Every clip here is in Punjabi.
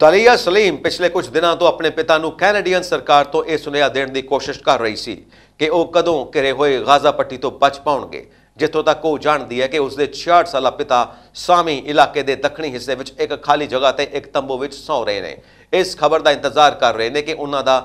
ਦਲੀਆ ਸਲੀਮ ਪਿਛਲੇ ਕੁਝ ਦਿਨਾਂ ਤੋਂ ਆਪਣੇ ਪਿਤਾ ਨੂੰ ਕੈਨੇਡੀਅਨ ਸਰਕਾਰ ਤੋਂ ਇਹ ਸੁਨੇਹਾ ਦੇਣ ਦੀ ਕੋਸ਼ਿਸ਼ ਕਰ ਰਹੀ ਸੀ ਕਿ ਉਹ ਕਦੋਂ ਘਰੇ ਹੋਏ ਗਾਜ਼ਾ ਪੱਟੀ ਤੋਂ ਬਚ ਪਾਉਣਗੇ ਜਿੱਥੋਂ ਤੱਕ ਉਹ ਜਾਣਦੀ ਹੈ ਕਿ ਉਸ ਦੇ 66 ਸਾਲਾ ਪਿਤਾ ਸਾਮੀ ਇਲਾਕੇ ਦੇ ਦੱਖਣੀ ਹਿੱਸੇ ਵਿੱਚ ਇੱਕ ਖਾਲੀ ਜਗ੍ਹਾ ਤੇ ਇੱਕ ਤੰਬੂ ਵਿੱਚ ਸੌ ਰਹੇ ਨੇ ਇਸ ਖਬਰ ਦਾ ਇੰਤਜ਼ਾਰ ਕਰ ਰਹੇ ਨੇ ਕਿ ਉਹਨਾਂ ਦਾ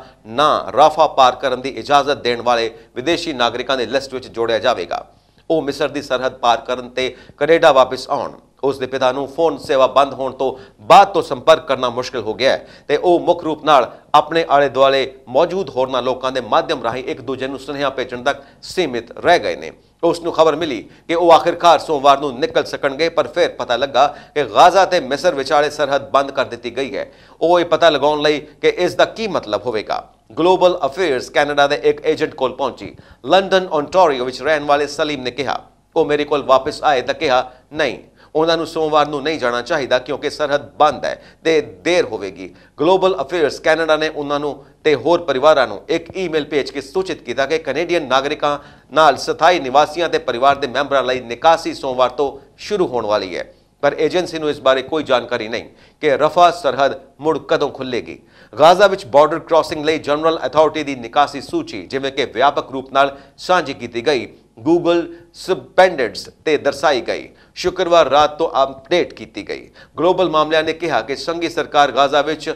ਨਾਂ ਰਾਫਾ ਪਾਰ ਕਰਨ ਦੀ ਇਜਾਜ਼ਤ ਦੇਣ ਵਾਲੇ ਵਿਦੇਸ਼ੀ ਨਾਗਰਿਕਾਂ ਦੀ ਲਿਸਟ ਵਿੱਚ ਜੋੜਿਆ ਜਾਵੇਗਾ ਉਹ ਮਿਸਰ ਦੀ ਸਰਹੱਦ ਪਾਰ ਕਰਨ ਤੇ ਕੈਨੇਡਾ ਵਾਪਸ ਆਉਣ ਉਸ ਦੇ ਪਿਤਾ ਨੂੰ ਫੋਨ ਸੇਵਾ ਬੰਦ ਹੋਣ ਤੋਂ ਬਾਅਦ ਤੋਂ ਸੰਪਰਕ ਕਰਨਾ ਮੁਸ਼ਕਲ ਹੋ ਗਿਆ ਤੇ ਉਹ ਮੁੱਖ ਰੂਪ ਨਾਲ ਆਪਣੇ ਆਲੇ ਦੁਆਲੇ ਮੌਜੂਦ ਹੋਰਨਾਂ ਲੋਕਾਂ ਦੇ ਮਾਧਿਅਮ ਰਾਹੀਂ ਇੱਕ ਦੂਜੇ ਨੂੰ ਸੁਨੇਹਾ ਭੇਜਣ ਤੱਕ ਸੀਮਿਤ ਰਹਿ ਗਏ ਨੇ ਉਸ ਨੂੰ ਖਬਰ ਮਿਲੀ ਕਿ ਉਹ ਆਖਿਰਕਾਰ ਸੋਮਵਾਰ ਨੂੰ ਨਿਕਲ ਸਕਣਗੇ ਪਰ ਫਿਰ ਪਤਾ ਲੱਗਾ ਕਿ ਗਾਜ਼ਾ ਤੇ ਮਿਸਰ ਵਿਚਾਲੇ ਸਰਹੱਦ ਬੰਦ ਕਰ ਦਿੱਤੀ ਗਈ ਹੈ ਉਹ ਇਹ ਪਤਾ ਲਗਾਉਣ ਲਈ ਕਿ ਇਸ ਦਾ ਕੀ ਮਤਲਬ ਹੋਵੇਗਾ ਗਲੋਬਲ ਅਫੇਅਰਸ ਕੈਨੇਡਾ ਦੇ ਇੱਕ ਏਜੰਟ ਕੋਲ ਪਹੁੰਚੀ ਲੰਡਨ ਓਨਟਾਰੀਓ ਵਿੱਚ ਰਹਿਣ ਵਾਲੇ ਸਲੀਮ ਨੇ ਕਿਹਾ ਉਹ ਮੇਰੇ ਕੋਲ ਵਾਪਸ ਆਏ ਤਾਂ ਕਿਹਾ ਨਹੀਂ ਉਹਨਾਂ ਨੂੰ ਸੋਮਵਾਰ ਨੂੰ ਨਹੀਂ ਜਾਣਾ ਚਾਹੀਦਾ ਕਿਉਂਕਿ ਸਰਹੱਦ ਬੰਦ ਹੈ ਤੇ ਦੇਰ ਹੋਵੇਗੀ ਗਲੋਬਲ ਅਫੇਅਰਸ ਕੈਨੇਡਾ ਨੇ ਉਹਨਾਂ ਨੂੰ ਤੇ ਹੋਰ ਪਰਿਵਾਰਾਂ ਨੂੰ ਇੱਕ ਈਮੇਲ ਭੇਜ ਕੇ ਸੂਚਿਤ ਕੀਤਾ ਕਿ ਕੈਨੇਡੀਅਨ ਨਾਗਰਿਕਾਂ ਨਾਲ ਸਥਾਈ ਨਿਵਾਸੀਆਂ ਤੇ ਪਰਿਵਾਰ ਦੇ ਮੈਂਬਰਾਂ ਲਈ ਨਿਕਾਸੀ ਸੋਮਵਾਰ ਤੋਂ ਸ਼ੁਰੂ ਹੋਣ ਵਾਲੀ ਹੈ ਪਰ ਏਜੰਸੀ ਨੂੰ ਇਸ ਬਾਰੇ ਕੋਈ ਜਾਣਕਾਰੀ ਨਹੀਂ ਕਿ ਰਫਾ ਸਰਹੱਦ ਮੁੜ ਕਦੋਂ ਖੁੱਲੇਗੀ ਗਾਜ਼ਾ ਵਿੱਚ ਬਾਰਡਰ ਕ੍ਰਾਸਿੰਗ ਲਈ ਜਨਰਲ ਅਥਾਰਟੀ ਦੀ ਨਿਕਾਸੀ ਸੂਚੀ ਜਿਵੇਂ ਕਿ ਵਿਆਪਕ ਰੂਪ ਨਾਲ ਸਾਂਝੀ ਕੀਤੀ ਗਈ ਗੂਗਲ ਸਬੈਂਡਡਸ ਤੇ ਦਰਸਾਈ ਗਈ ਸ਼ੁੱਕਰਵਾਰ ਰਾਤ ਤੋਂ ਅਪਡੇਟ ਕੀਤੀ ਗਈ ਗਲੋਬਲ ਮਾਮਲਿਆਂ ਨੇ ਕਿਹਾ ਕਿ ਸੰਗੀ ਸਰਕਾਰ ਗਾਜ਼ਾ ਵਿੱਚ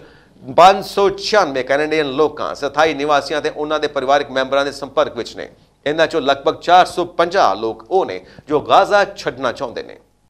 596 ਕੈਨੇਡੀਅਨ ਲੋਕਾਂ ਸਥਾਈ ਨਿਵਾਸੀਆਂ ਤੇ ਉਹਨਾਂ ਦੇ ਪਰਿਵਾਰਕ ਮੈਂਬਰਾਂ ਦੇ ਸੰਪਰਕ ਵਿੱਚ ਨੇ ਇਹਨਾਂ ਚੋਂ ਲਗਭਗ 450 ਲੋਕ ਉਹ ਨੇ ਜੋ ਗਾਜ਼ਾ ਛੱਡਣਾ ਚਾਹੁੰਦੇ ਨੇ